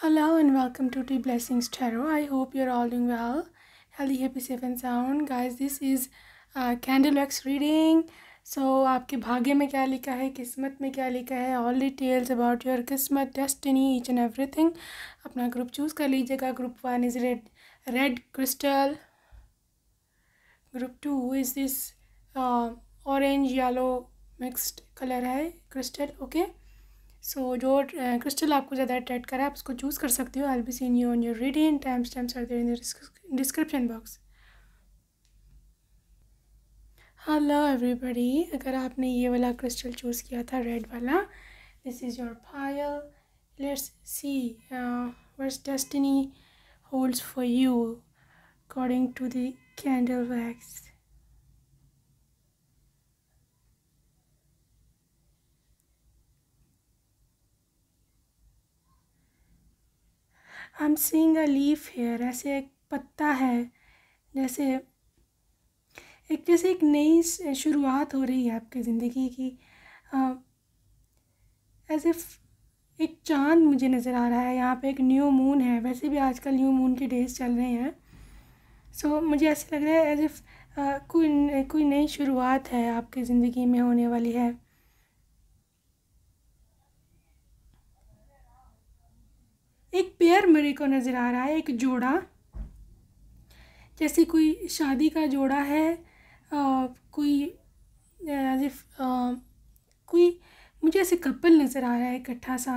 Hello and welcome to Tea Blessings Tarot. I hope you're all doing well, healthy, happy, safe and sound. Guys, this is candle wax reading. So so, आपके भाग्य में क्या लिखा है किस्मत में क्या लिखा है ऑल डिटेल्स अबाउट योर किस्मत डेस्टिनी ईच एंड एवरीथिंग अपना ग्रुप चूज़ कर लीजिएगा group one is red red crystal group two is this orange yellow mixed colour है crystal okay okay? So so, जो क्रिस्टल आपको ज़्यादा अट्रैक्ट करा आप उसको चूज़ कर सकते हो I be seen you on your reading time stamps are there in description box hello everybody अगर आपने ये वाला क्रिस्टल चूज़ किया था रेड वाला this is your file let's see वर्स destiny holds for you according to the candle wax I am seeing a leaf here ऐसे एक पत्ता है जैसे एक जैसे एक नई शुरुआत हो रही है आपकी ज़िंदगी की एज इफ़ एक चांद मुझे नज़र आ रहा है यहाँ पे एक न्यू मून है वैसे भी आजकल न्यू मून के डेज चल रहे हैं सो so, मुझे ऐसे लग रहा है एज इफ़ कोई कोई नई शुरुआत है आपकी ज़िंदगी में होने वाली है एक पेयर मेरे को नज़र आ रहा है एक जोड़ा जैसे कोई शादी का जोड़ा है आ, कोई आ, कोई मुझे ऐसे कपल नज़र आ रहा है इकट्ठा सा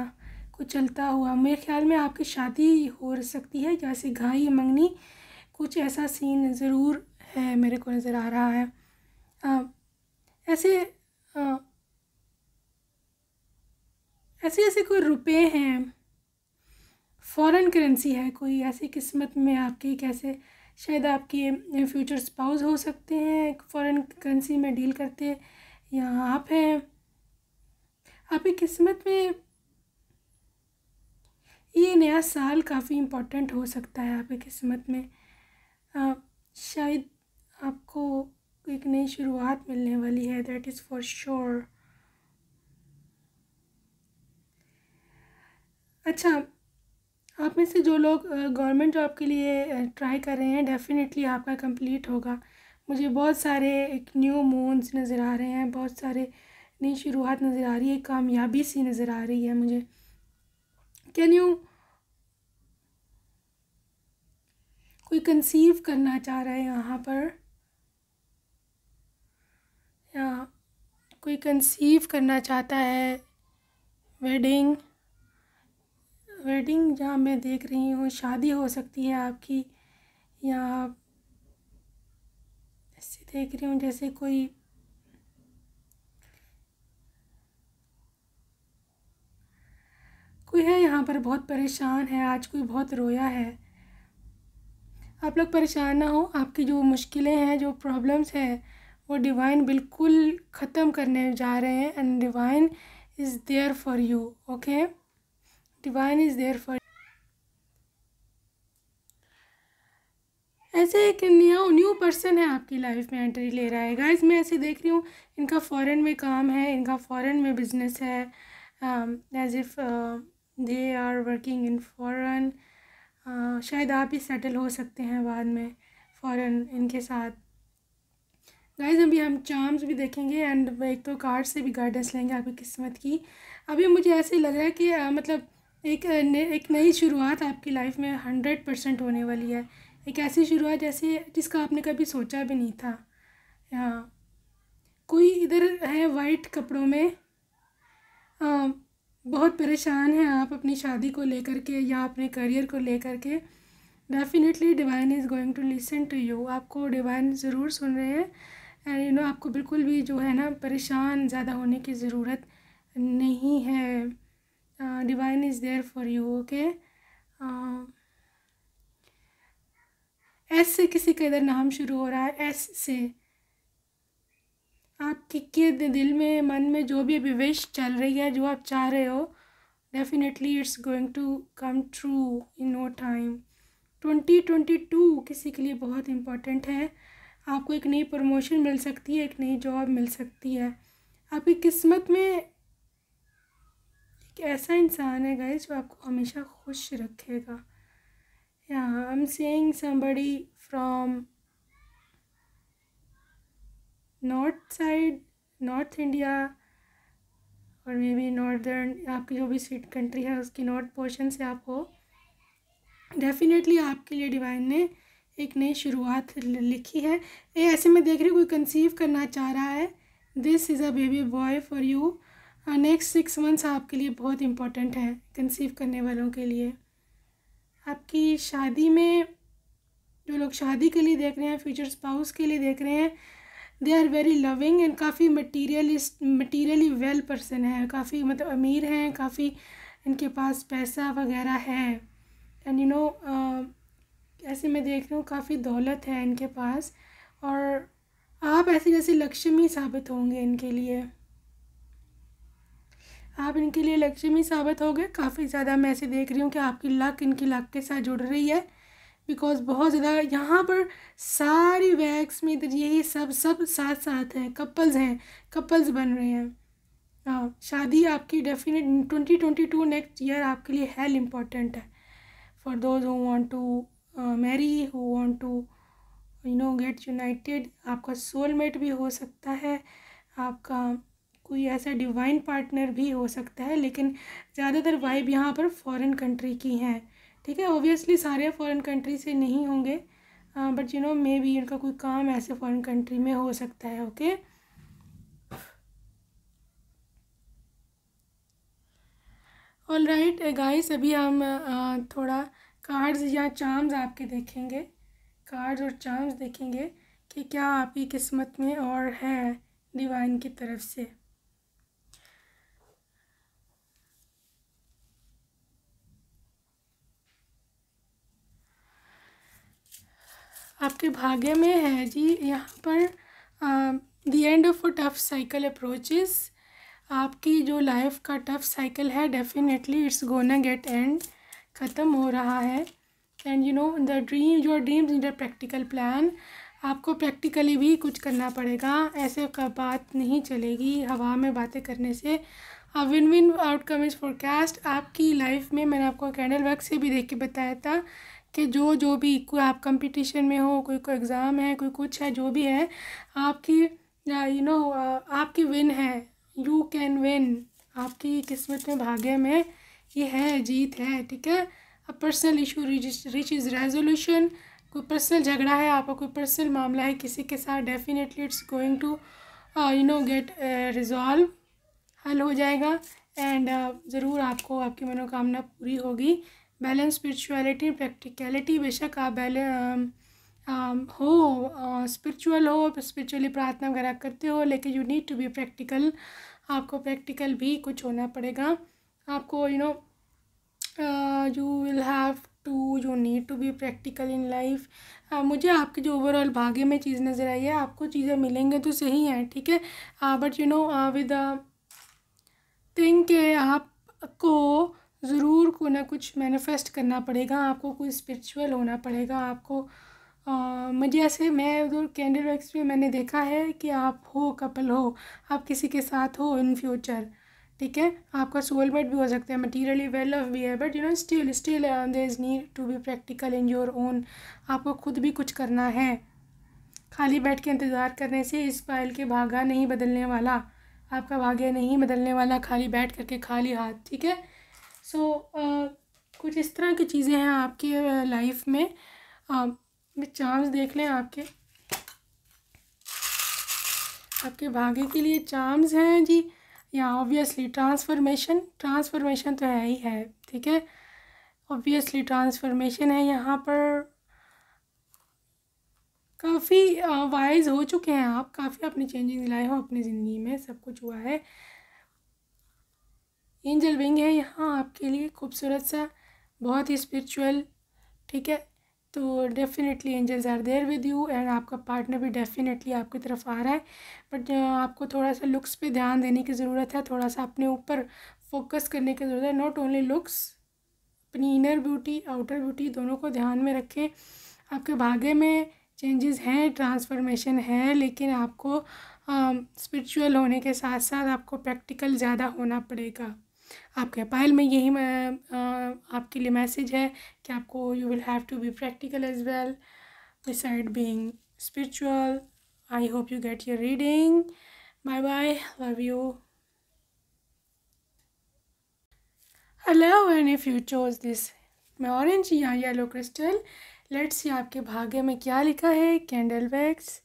को चलता हुआ मेरे ख्याल में आपकी शादी हो सकती है जैसे घाई मंगनी कुछ ऐसा सीन ज़रूर है मेरे को नज़र आ रहा है आ, ऐसे आ, ऐसे ऐसे कोई रुपए हैं फ़ॉरेन करेंसी है कोई ऐसी किस्मत में आपके कैसे शायद आपके फ्यूचर स्पाउस हो सकते हैं फ़ॉरेन करेंसी में डील करते या आप हैं आपकी किस्मत में ये नया साल काफ़ी इम्पोर्टेंट हो सकता है आपकी किस्मत में आ, शायद आपको एक नई शुरुआत मिलने वाली है दैट इज़ फॉर श्योर अच्छा आप में से जो लोग गवर्नमेंट जॉब के लिए ट्राई कर रहे हैं डेफ़िनेटली आपका कंप्लीट होगा मुझे बहुत सारे एक न्यू मोन्स नज़र आ रहे हैं बहुत सारे नई शुरुआत नज़र आ रही है कामयाबी सी नज़र आ रही है मुझे कैन यू कोई कंसीव करना चाह रहा है यहाँ पर या कोई कंसीव करना चाहता है वेडिंग वेडिंग जहाँ मैं देख रही हूँ शादी हो सकती है आपकी या आप ऐसे देख रही हूँ जैसे कोई कोई है यहाँ पर बहुत परेशान है आज कोई बहुत रोया है आप लोग परेशान ना हो आपकी जो मुश्किलें हैं जो प्रॉब्लम्स हैं वो डिवाइन बिल्कुल ख़त्म करने जा रहे हैं and divine is there for you okay divine is there for ऐसे एक न्यू न्यू पर्सन है आपकी लाइफ में एंट्री ले रहा है गाइज मैं ऐसे देख रही हूँ इनका फॉरेन में काम है इनका फॉरेन में बिजनेस है as if they are working in foreign शायद आप ही सेटल हो सकते हैं बाद में फॉरेन इनके साथ गाइज अभी हम चार्म्स भी देखेंगे एंड एक तो कार्ड से भी गाइडेंस लेंगे आपकी किस्मत की अभी मुझे ऐसे लग रहा है कि uh, मतलब एक एक नई शुरुआत आपकी लाइफ में हंड्रेड परसेंट होने वाली है एक ऐसी शुरुआत जैसे जिसका आपने कभी सोचा भी नहीं था हाँ कोई इधर है वाइट कपड़ों में आ, बहुत परेशान हैं आप अपनी शादी को लेकर के या अपने करियर को लेकर के definitely divine is going to listen to you आपको डिवाइन ज़रूर सुन रहे हैं एंड यू नो आपको बिल्कुल भी जो है ना परेशान ज़्यादा होने की ज़रूरत नहीं है divine uh, divine is there for you okay एस uh, से किसी का इधर नाम शुरू हो रहा है एस से आपके के दिल में मन में जो भी अभी विश चल रही है जो आप चाह रहे हो definitely it's going to come true in no time twenty twenty two किसी के लिए बहुत इम्पोर्टेंट है आपको एक नई प्रमोशन मिल सकती है एक नई जॉब मिल सकती है आपकी किस्मत में ऐसा इंसान है गाइज जो आपको हमेशा खुश रखेगा या I am seeing somebody from north side north India और मे बी नॉर्दर्न आपकी जो भी स्वीट कंट्री है उसकी नॉर्थ पोर्शन से आप हो डेफिनेटली आपके लिए डिवाइन ने एक नई शुरुआत लिखी है ये ऐसे में देख रही हूँ कोई कंसीव करना चाह रहा है this is a baby boy for you next six months आपके लिए बहुत इम्पोर्टेंट है कंसीव करने वालों के लिए आपकी शादी में जो लोग शादी के लिए देख रहे हैं फ्यूचर स्पाउस के लिए देख रहे हैं they are very loving and काफ़ी मटीरियलिस्ट मटीरियली वेल पर्सन है काफ़ी मतलब अमीर हैं काफ़ी इनके पास पैसा वगैरह है एंड यू नो ऐसे मैं देख रही हूँ काफ़ी दौलत है इनके पास और आप ऐसे जैसे लक्ष्मी साबित होंगे इनके लिए आप इनके लिए लक्ष्मी साबित हो गए काफ़ी ज़्यादा मैं ऐसे देख रही हूँ कि आपकी लक इनकी लक के साथ जुड़ रही है बिकॉज बहुत ज़्यादा यहाँ पर सारी वैक्स में इधर यही सब सब साथ साथ हैं कपल्स हैं कपल्स बन रहे हैं हाँ शादी आपकी definite twenty twenty two next year आपके लिए हेल इम्पॉर्टेंट है for those who want to marry who want to you know get united आपका सोलमेट भी हो सकता है आपका कोई ऐसा डिवाइन पार्टनर भी हो सकता है लेकिन ज़्यादातर वाइब यहाँ पर फॉरेन कंट्री की हैं ठीक है ओबियसली सारे फॉरेन कंट्री से नहीं होंगे but you know maybe उनका कोई काम ऐसे फॉरेन कंट्री में हो सकता है ओके ऑल राइट गाइस अभी हम थोड़ा कार्ड्स या चार्म्स आपके देखेंगे कार्ड्स और चार्म्स देखेंगे कि क्या आपकी किस्मत में और है डिवाइन की तरफ से आपके भाग्य में है जी यहाँ पर the end of a tough cycle approaches आपकी जो लाइफ का टफ साइकिल है definitely it's gonna get end ख़त्म हो रहा है and you know the dream your dreams in the practical plan आपको प्रैक्टिकली भी कुछ करना पड़ेगा ऐसे का बात नहीं चलेगी हवा में बातें करने से win win outcome is forecast आपकी लाइफ में मैंने आपको कैंडल वर्क से भी देख के बताया था कि जो जो भी कोई आप कंपटीशन में हो कोई कोई एग्ज़ाम है कोई कुछ है जो भी है आपकी यू नो आपकी विन है यू कैन विन आपकी किस्मत में भाग्य में ये है जीत है ठीक है personal issue reach is resolution कोई पर्सनल झगड़ा है आपका कोई पर्सनल मामला है किसी के साथ definitely it's going to you know get resolve हल हो जाएगा एंड uh, ज़रूर आपको आपकी मनोकामना पूरी होगी बैलेंस स्पिरिचुअलिटी प्रैक्टिकलिटी बेशक आप बैले हो स्पिरिचुअल हो स्पिरिचुअली प्रार्थना वगैरह करते हो लेकिन you need to be practical आपको प्रैक्टिकल भी कुछ होना पड़ेगा आपको you know you will have to you need to be practical in life मुझे आपके जो ओवरऑल भाग्य में चीज़ नज़र आई है आपको चीज़ें मिलेंगे तो सही हैं ठीक है but you know with thing के आपको ज़रूर को ना कुछ मैनिफेस्ट करना पड़ेगा आपको कोई स्पिरिचुअल होना पड़ेगा आपको मुझे ऐसे मैं उधर कैंडल वैक्स में मैंने देखा है कि आप हो कपल हो आप किसी के साथ हो इन फ्यूचर ठीक है आपका सोलमेट भी हो सकता है मटीरियली वेल ऑफ भी है but you know still still there is need to be practical in your own आपको खुद भी कुछ करना है खाली बैठ के इंतज़ार करने से इस पायल के भागा नहीं बदलने वाला आपका भाग्य नहीं बदलने वाला खाली बैठ करके खाली हाथ ठीक है सो so, uh, कुछ इस तरह की चीज़ें हैं आपके लाइफ uh, में uh, चांस देख लें आपके आपके भाग्य के लिए चांस हैं जी या ऑब्वियसली ट्रांसफॉर्मेशन ट्रांसफॉर्मेशन तो है ही है ठीक है ऑब्वियसली ट्रांसफॉर्मेशन है यहाँ पर काफ़ी वाइज uh, हो चुके हैं आप काफ़ी अपने चेंजेस लाए हो अपनी ज़िंदगी में सब कुछ हुआ है एंजल विंग है यहाँ आपके लिए खूबसूरत सा बहुत ही स्पिरिचुअल ठीक है तो definitely angels are there with you and आपका पार्टनर भी डेफिनेटली आपकी तरफ आ रहा है बट आपको थोड़ा सा लुक्स पे ध्यान देने की ज़रूरत है थोड़ा सा अपने ऊपर फोकस करने की ज़रूरत है नॉट ओनली लुक्स अपनी इनर ब्यूटी आउटर ब्यूटी दोनों को ध्यान में रखें आपके भाग्य में चेंजेस हैं ट्रांसफॉर्मेशन है लेकिन आपको स्पिरिचुअल होने के साथ साथ आपको प्रैक्टिकल ज़्यादा होना पड़ेगा आपके पायल में यही मैं आपके लिए मैसेज है कि आपको you will have to be practical as well beside being spiritual I hope you get your reading bye bye love you hello and if you chose this मैं ऑरेंज या येलो क्रिस्टल लेट्स सी आपके भाग्य में क्या लिखा है candle wax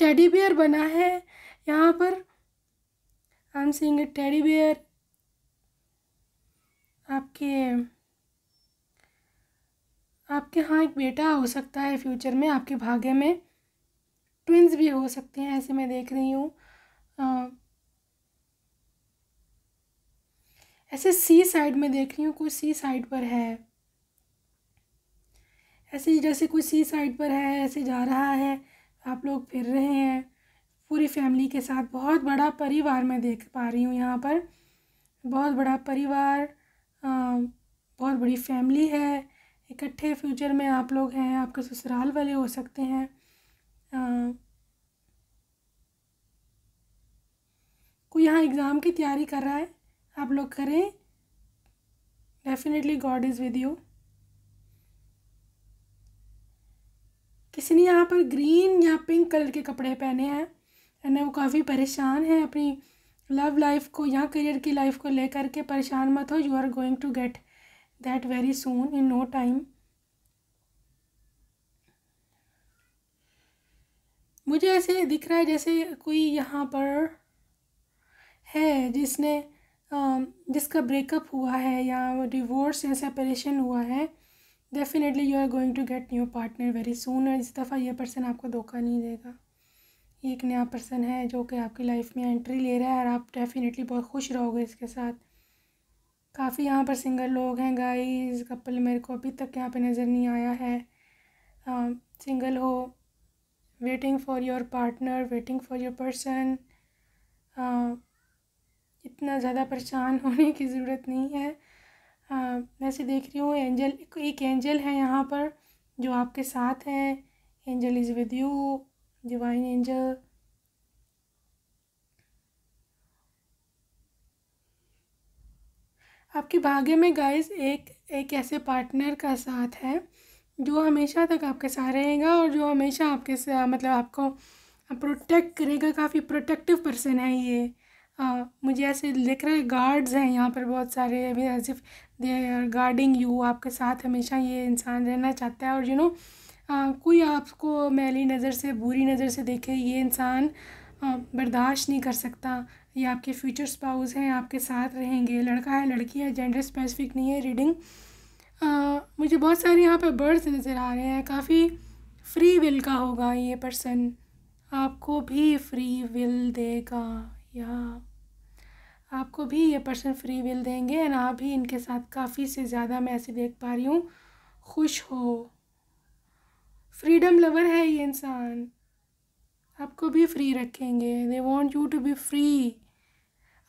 teddy bear बना है यहाँ पर I am seeing teddy bear आपके आपके यहाँ एक बेटा हो सकता है फ्यूचर में आपके भाग्य में ट्विंस भी हो सकते हैं ऐसे मैं देख रही हूँ ऐसे सी साइड में देख रही हूँ कोई सी साइड पर है ऐसे जैसे कोई सी साइड पर है ऐसे जा रहा है आप लोग फिर रहे हैं पूरी फैमिली के साथ बहुत बड़ा परिवार मैं देख पा रही हूँ यहाँ पर बहुत बड़ा परिवार बहुत बड़ी फैमिली है इकट्ठे फ्यूचर में आप लोग हैं आपके ससुराल वाले हो सकते हैं कोई यहाँ एग्ज़ाम की तैयारी कर रहा है आप लोग करें definitely God is with you बच्चे ने यहाँ पर ग्रीन या पिंक कलर के कपड़े पहने हैं एंड वो काफ़ी परेशान है अपनी लव लाइफ को या करियर की लाइफ को लेकर के परेशान मत हो you are going to get that very soon in no time मुझे ऐसे दिख रहा है जैसे कोई यहाँ पर है जिसने जिसका ब्रेकअप हुआ है या डिवोर्स या सेपरेशन हुआ है definitely you are going to get new partner very soon और इस दफ़ा यह पर्सन आपको धोखा नहीं देगा ये एक नया पर्सन है जो कि आपकी लाइफ में एंट्री ले रहा है और आप डेफिनेटली बहुत खुश रहोगे इसके साथ काफ़ी यहाँ पर सिंगल लोग हैं गाइस कपल मेरे को अभी तक यहाँ पे नज़र नहीं आया है आ, सिंगल हो waiting for your partner waiting for your person इतना ज़्यादा परेशान होने की ज़रूरत नहीं है वैसे हाँ, देख रही हूँ एंजल एक एंजल है यहाँ पर जो आपके साथ है angel is with you divine angel आपके भाग्य में गाइस एक एक ऐसे पार्टनर का साथ है जो हमेशा तक आपके साथ रहेगा और जो हमेशा आपके साथ मतलब आपको प्रोटेक्ट करेगा काफ़ी प्रोटेक्टिव पर्सन है ये आ, मुझे ऐसे दिख रहा है गार्ड्स हैं यहाँ पर बहुत सारे अभी as if they are guarding you आपके साथ हमेशा ये इंसान रहना चाहता है और यू you नो know, कोई आपको मैली नज़र से बुरी नज़र से देखे ये इंसान बर्दाश्त नहीं कर सकता ये आपके फ्यूचर स्पाउस हैं आपके साथ रहेंगे लड़का है लड़की है जेंडर स्पेसिफिक नहीं है रीडिंग मुझे बहुत सारे यहाँ पर बर्ड्स नज़र आ रहे हैं काफ़ी फ्री विल का होगा ये पर्सन आपको भी फ्री विल देगा या आपको भी ये पर्सन फ्री विल देंगे एंड आप भी इनके साथ काफ़ी से ज़्यादा मैं ऐसे देख पा रही हूँ खुश हो फ्रीडम लवर है ये इंसान आपको भी फ्री रखेंगे they want you to be free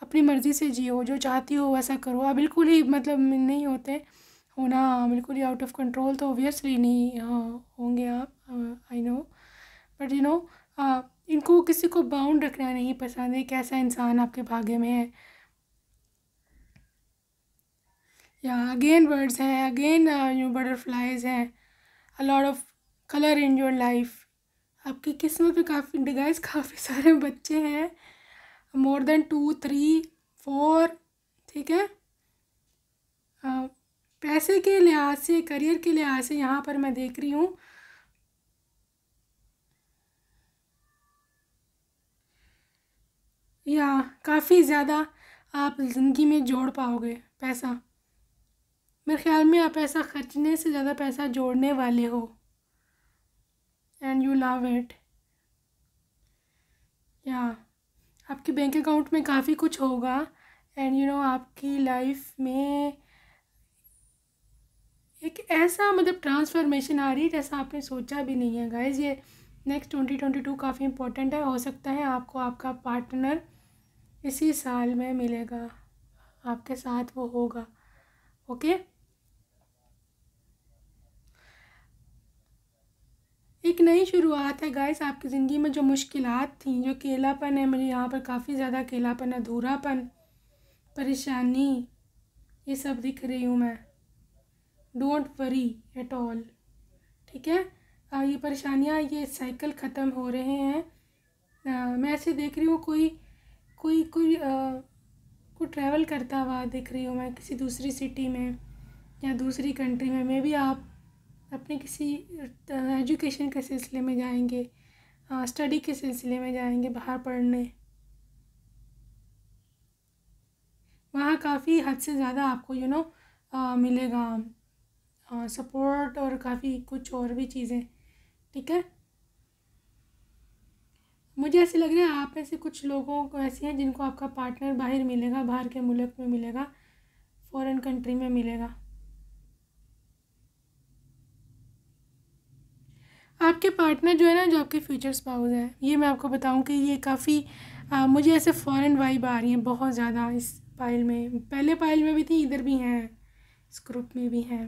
अपनी मर्ज़ी से जियो जो चाहती हो वैसा करो आप बिल्कुल ही मतलब नहीं होते होना बिल्कुल ही आउट ऑफ कंट्रोल तो ओबियसली नहीं होंगे आप I know but you know इनको किसी को बाउंड रखना नहीं पसंद है कैसा इंसान आपके भाग्य में है या अगेन बर्ड्स हैं अगेन यू बटरफ्लाइज हैं a lot of colour in your life आपकी किस्मत पे काफ़ी डिगाइज काफ़ी सारे बच्चे हैं more than two three four ठीक है uh, पैसे के लिहाज से करियर के लिहाज से यहाँ पर मैं देख रही हूँ या काफ़ी ज़्यादा आप ज़िंदगी में जोड़ पाओगे पैसा मेरे ख्याल में आप ऐसा खर्चने से ज़्यादा पैसा जोड़ने वाले हो एंड यू लव इट या आपके बैंक अकाउंट में काफ़ी कुछ होगा एंड यू नो आपकी लाइफ में एक ऐसा मतलब ट्रांसफॉर्मेशन आ रही है जैसा आपने सोचा भी नहीं है गाइज ये नेक्स्ट ट्वेंटी ट्वेंटी टू काफ़ी इंपॉर्टेंट है हो सकता है आपको आपका पार्टनर इसी साल में मिलेगा आपके साथ वो होगा ओके okay? एक नई शुरुआत है गाइस आपकी ज़िंदगी में जो मुश्किल थी जो केलापन है मुझे यहाँ पर काफ़ी ज़्यादा केलापन अधूरापन परेशानी ये सब दिख रही हूँ मैं डोंट वरी एट ऑल ठीक है आ, ये परेशानियाँ ये साइकिल ख़त्म हो रहे हैं आ, मैं ऐसे देख रही हूँ कोई कोई कोई कोई को ट्रैवल करता हुआ दिख रही हूँ मैं किसी दूसरी सिटी में या दूसरी कंट्री में मे भी आप अपने किसी एजुकेशन के सिलसिले में जाएंगे स्टडी के सिलसिले में जाएंगे बाहर पढ़ने वहाँ काफ़ी हद से ज़्यादा आपको यू नो मिलेगा सपोर्ट और काफ़ी कुछ और भी चीज़ें ठीक है मुझे ऐसे लग रहा है आप ऐसे कुछ लोगों को ऐसे हैं जिनको आपका पार्टनर बाहर मिलेगा बाहर के मुल्क में मिलेगा फॉरेन कंट्री में मिलेगा आपके पार्टनर जो है ना जो आपके फ्यूचर स्पाउस है ये मैं आपको बताऊं कि ये काफ़ी मुझे ऐसे फॉरेन वाइब आ रही है बहुत ज़्यादा इस पाइल में पहले पाइल में भी थी इधर भी हैं इस ग्रुप में भी हैं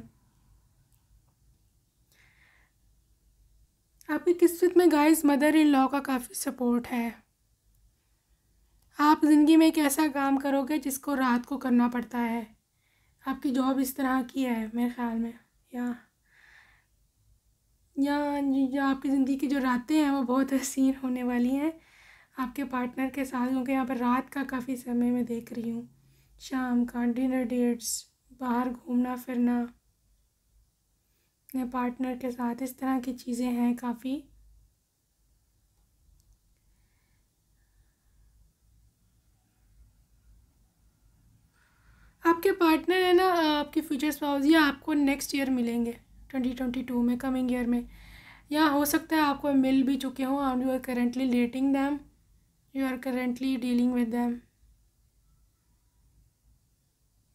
आपकी किस्मत में गाइस मदर इन लॉ का काफ़ी सपोर्ट है आप ज़िंदगी में एक ऐसा काम करोगे जिसको रात को करना पड़ता है आपकी जॉब इस तरह की है मेरे ख्याल में या या या आपकी ज़िंदगी की जो रातें हैं वो बहुत हसीन होने वाली हैं आपके पार्टनर के साथ क्योंकि यहाँ पर रात का काफ़ी समय मैं देख रही हूँ शाम का डिनर डेट्स बाहर घूमना फिरना अपने पार्टनर के साथ इस तरह की चीज़ें हैं काफ़ी आपके पार्टनर है ना आपके फ्यूचर स्पाउस या आपको नेक्स्ट ईयर मिलेंगे ट्वेंटी ट्वेंटी टू में कमिंग ईयर में या हो सकता है आपको मिल भी चुके हों और you are currently dating them you are currently dealing with them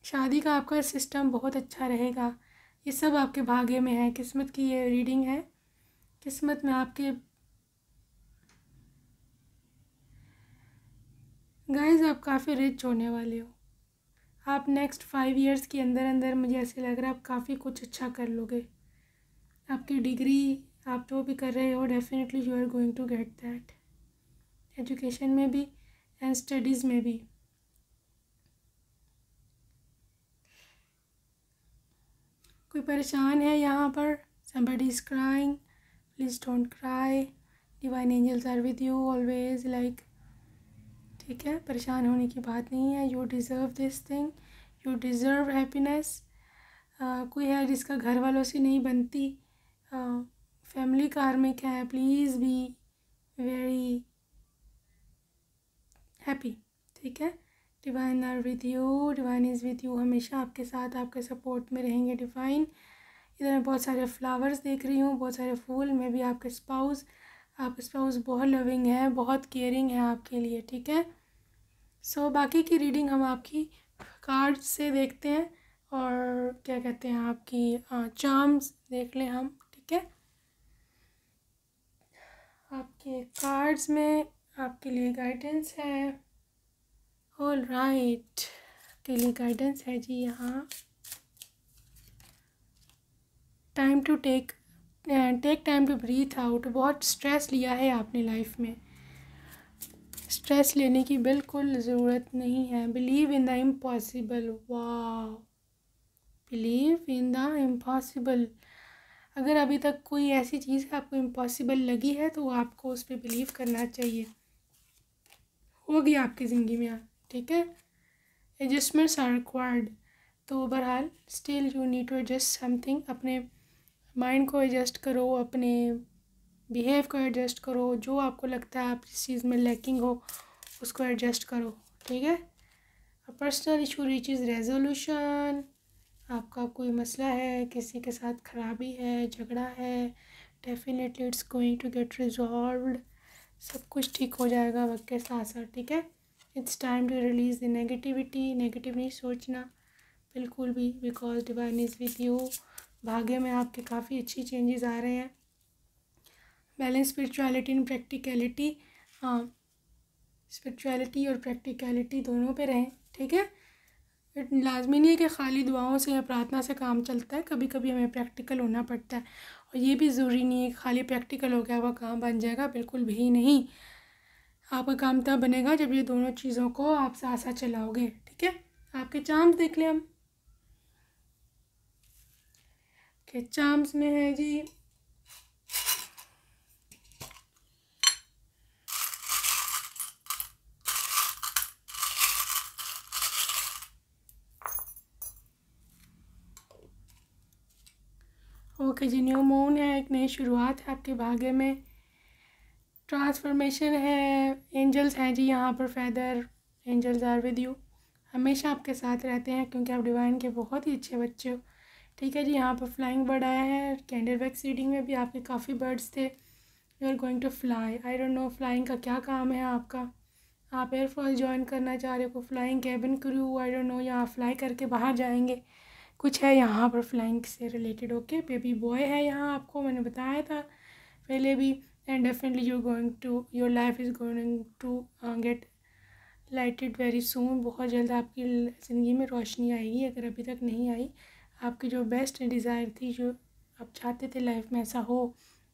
शादी का आपका सिस्टम बहुत अच्छा रहेगा ये सब आपके भाग्य में है किस्मत की ये रीडिंग है किस्मत में आपके गाइज आप काफ़ी रिच होने वाले हो आप नेक्स्ट फाइव इयर्स के अंदर अंदर मुझे ऐसे लग रहा है आप काफ़ी कुछ अच्छा कर लोगे आपकी डिग्री आप जो भी कर रहे हो definitely you are going to get that education में भी एंड स्टडीज़ में भी कोई परेशान है यहाँ पर somebody is crying please don't cry divine angels are with you always like ठीक है परेशान होने की बात नहीं है you deserve this thing you deserve happiness कोई है जिसका घर वालों से नहीं बनती फैमिली हाँ, कार में क्या है प्लीज़ बी वेरी हैप्पी ठीक है divine are with you divine is with you हमेशा आपके साथ आपके सपोर्ट में रहेंगे डिवाइन इधर मैं बहुत सारे फ्लावर्स देख रही हूँ बहुत सारे फूल मैं भी आपके स्पाउस आपके स्पाउस बहुत लविंग है बहुत केयरिंग है आपके लिए ठीक है सो so, बाकी की रीडिंग हम आपकी कार्ड से देखते हैं और क्या कहते हैं आपकी चार्म्स देख लें हम ठीक है आपके कार्ड्स में आपके लिए गाइडेंस है ऑल राइट के लिए गाइडेंस है जी यहाँ time to take take time to breathe out बहुत स्ट्रेस लिया है आपने लाइफ में स्ट्रेस लेने की बिल्कुल ज़रूरत नहीं है बिलीव इन द इम्पॉसिबल वाह बिलीव इन द इम्पॉसिबल अगर अभी तक कोई ऐसी चीज़ आपको इम्पॉसिबल लगी है तो आपको उस पर बिलीव करना चाहिए होगी आपकी ज़िंदगी में हाँ, ठीक है एडजस्टमेंट्स आर रिक्वायर्ड तो बहरहाल still you need to adjust something अपने माइंड को एडजस्ट करो अपने बिहेव को एडजस्ट करो जो आपको लगता है आप जिस चीज़ में लैकिंग हो उसको एडजस्ट करो ठीक है personal issue reach is resolution आपका कोई मसला है किसी के साथ खराबी है झगड़ा है definitely it's going to get resolve सब कुछ ठीक हो जाएगा वक्त के साथ साथ ठीक है it's time to release the negativity negative नहीं सोचना बिल्कुल भी because divine is with you भाग्य में आपके काफ़ी अच्छी चेंजेस आ रहे हैं बैलेंस स्पिरिचुअलिटी एंड प्रैक्टिकलिटी हाँ स्पिरिचुअलिटी और प्रैक्टिकलिटी दोनों पे रहें ठीक है लाजमी नहीं है कि खाली दुआओं से या प्रार्थना से काम चलता है कभी कभी हमें प्रैक्टिकल होना पड़ता है और ये भी ज़रूरी नहीं है कि खाली प्रैक्टिकल हो गया वह काम बन जाएगा बिल्कुल भी नहीं आपका काम तब बनेगा जब ये दोनों चीज़ों को आप साथ साथ चलाओगे ठीक है आपके चाम्स देख लें हम के चाम्स में है जी न्यू मून है एक नई शुरुआत है आपके भाग्य में ट्रांसफॉर्मेशन है एंजल्स हैं जी यहाँ पर feather angels are with you हमेशा आपके साथ रहते हैं क्योंकि आप डिवाइन के बहुत ही अच्छे बच्चे हो ठीक है जी यहाँ पर फ्लाइंग बर्ड आया है कैंडल वैक सीडिंग में भी आपके काफ़ी बर्ड्स थे you are going to fly I don't know flying का क्या काम है आपका आप एयरफोर्स ज्वाइन करना चाह रहे हो flying cabin crew I don't know यहाँ फ्लाई करके बाहर जाएंगे कुछ है यहाँ पर फ्लाइंग से रिलेटेड ओके बेबी बॉय है यहाँ आपको मैंने बताया था पहले भी and definitely you going to your life is going to get lighted very soon बहुत जल्द आपकी ज़िंदगी में रोशनी आएगी अगर अभी तक नहीं आई आपकी जो बेस्ट डिज़ायर थी जो आप चाहते थे लाइफ में ऐसा हो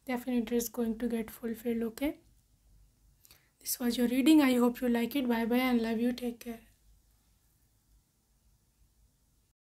definite is going to get fulfilled okay this was your reading I hope you like it bye bye and love you take care